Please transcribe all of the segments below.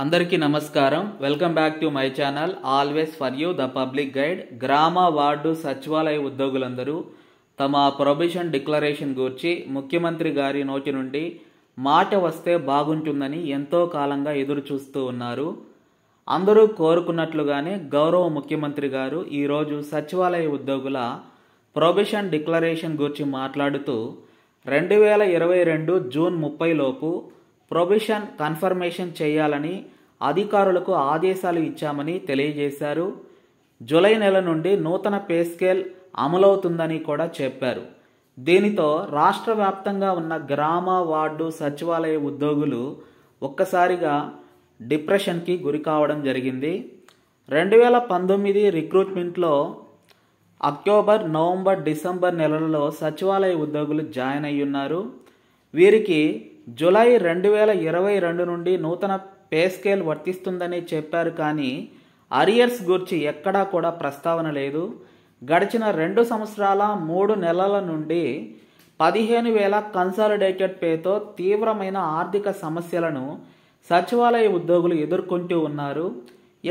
అందరికీ నమస్కారం welcome back to my channel always for you the public guide గ్రామ ward సచివాలయ ఉద్యోగులందరూ తమ ప్రొబిషన్ డిక్లరేషన్ గురించి ముఖ్యమంత్రి గారి నోటి నుండి మాట వస్తే బాగుంటుందని ఎంతో కాలంగా ఎదురు చూస్తూ ఉన్నారు అందరూ కోరుకున్నట్లుగానే గౌరవ ముఖ్యమంత్రి గారు ఈరోజు సచివాలయ ఉద్యోగుల ప్రొబిషన్ డిక్లరేషన్ గురించి మాట్లాడుతూ రెండు వేల ఇరవై రెండు జూన్ ముప్పై లోపు ప్రొబిషన్ కన్ఫర్మేషన్ చేయాలని అధికారులకు ఆదేశాలు ఇచ్చామని తెలియజేశారు జూలై నెల నుండి నూతన పే స్కేల్ అమలవుతుందని కూడా చెప్పారు దీనితో రాష్ట్ర వ్యాప్తంగా ఉన్న గ్రామ వార్డు సచివాలయ ఉద్యోగులు ఒక్కసారిగా డిప్రెషన్కి గురి కావడం జరిగింది రెండు వేల పంతొమ్మిది రిక్రూట్మెంట్లో అక్టోబర్ నవంబర్ డిసెంబర్ నెలలలో సచివాలయ ఉద్యోగులు జాయిన్ అయ్యున్నారు వీరికి జులై రెండు వేల ఇరవై రెండు నుండి నూతన పే స్కేల్ వర్తిస్తుందని చెప్పారు కానీ అరియర్స్ గురించి ఎక్కడా కూడా ప్రస్తావన లేదు గడిచిన రెండు సంవత్సరాల మూడు నెలల నుండి పదిహేను వేల కన్సాలిడేటెడ్ పేతో తీవ్రమైన ఆర్థిక సమస్యలను సచివాలయ ఉద్యోగులు ఎదుర్కొంటూ ఉన్నారు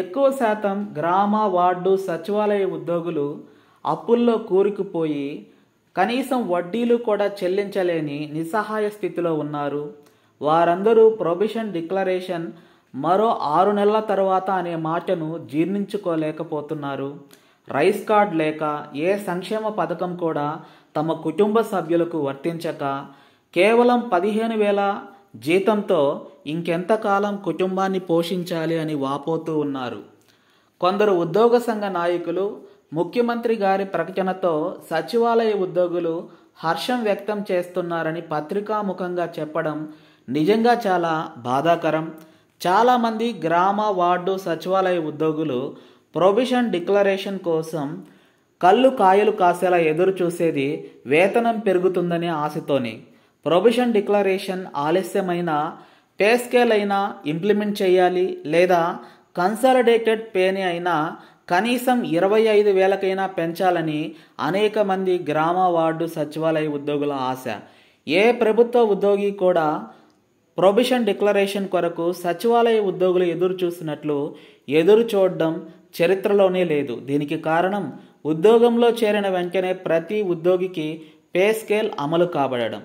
ఎక్కువ శాతం గ్రామ వార్డు సచివాలయ ఉద్యోగులు అప్పుల్లో కూరుకుపోయి కనీసం వడ్డీలు కూడా చెల్లించలేని నిస్సహాయ స్థితిలో ఉన్నారు వారందరూ ప్రొబిషన్ డిక్లరేషన్ మరో ఆరు నెలల తర్వాత అనే మాటను జీర్ణించుకోలేకపోతున్నారు రైస్ కార్డ్ లేక ఏ సంక్షేమ పథకం కూడా తమ కుటుంబ సభ్యులకు వర్తించక కేవలం పదిహేను వేల జీతంతో ఇంకెంతకాలం కుటుంబాన్ని పోషించాలి అని వాపోతూ ఉన్నారు కొందరు ఉద్యోగ సంఘ నాయకులు ముఖ్యమంత్రి గారి ప్రకటనతో సచివాలయ ఉద్యోగులు హర్షం వ్యక్తం చేస్తున్నారని పత్రికాముఖంగా చెప్పడం నిజంగా చాలా బాధాకరం చాలామంది గ్రామ వార్డు సచివాలయ ఉద్యోగులు ప్రొవిషన్ డిక్లరేషన్ కోసం కళ్ళు కాయలు కాసేలా ఎదురు చూసేది వేతనం పెరుగుతుందనే ఆశతోనే ప్రొవిషన్ డిక్లరేషన్ ఆలస్యమైన పే స్కేల్ అయినా ఇంప్లిమెంట్ చేయాలి లేదా కన్సాలిడేటెడ్ పేని అయినా కనీసం ఇరవై ఐదు వేలకైనా పెంచాలని అనేక మంది గ్రామ వార్డు సచివాలయ ఉద్యోగుల ఆశ ఏ ప్రభుత్వ ఉద్యోగి కూడా ప్రొబిషన్ డిక్లరేషన్ కొరకు సచివాలయ ఉద్యోగులు ఎదురు చూసినట్లు ఎదురు చూడడం చరిత్రలోనే లేదు దీనికి కారణం ఉద్యోగంలో చేరిన వెంటనే ప్రతి ఉద్యోగికి పే స్కేల్ అమలు కాబడడం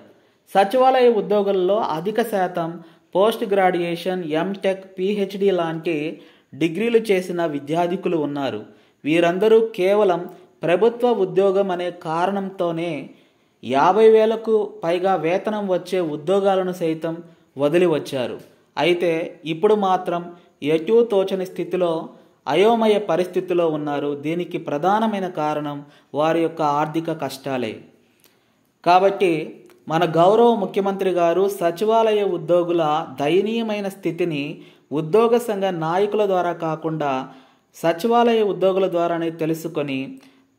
సచివాలయ ఉద్యోగుల్లో అధిక శాతం పోస్ట్ గ్రాడ్యుయేషన్ ఎంటెక్ పిహెచ్డి లాంటి డిగ్రీలు చేసిన విద్యాధికులు ఉన్నారు వీరందరూ కేవలం ప్రభుత్వ ఉద్యోగం అనే కారణంతోనే యాభై వేలకు పైగా వేతనం వచ్చే ఉద్యోగాలను సైతం వదిలి వచ్చారు అయితే ఇప్పుడు మాత్రం ఎటూ తోచని స్థితిలో అయోమయ పరిస్థితిలో ఉన్నారు దీనికి ప్రధానమైన కారణం వారి యొక్క ఆర్థిక కష్టాలే కాబట్టి మన గౌరవ ముఖ్యమంత్రి గారు సచివాలయ ఉద్యోగుల దయనీయమైన స్థితిని ఉద్యోగ సంఘ నాయకుల ద్వారా కాకుండా సచివాలయ ఉద్యోగుల ద్వారానే తెలుసుకొని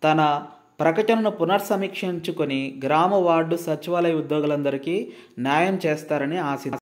తన ప్రకటనను పునర్సమీక్షించుకొని గ్రామ వార్డు సచివాలయ ఉద్యోగులందరికీ న్యాయం చేస్తారని ఆశ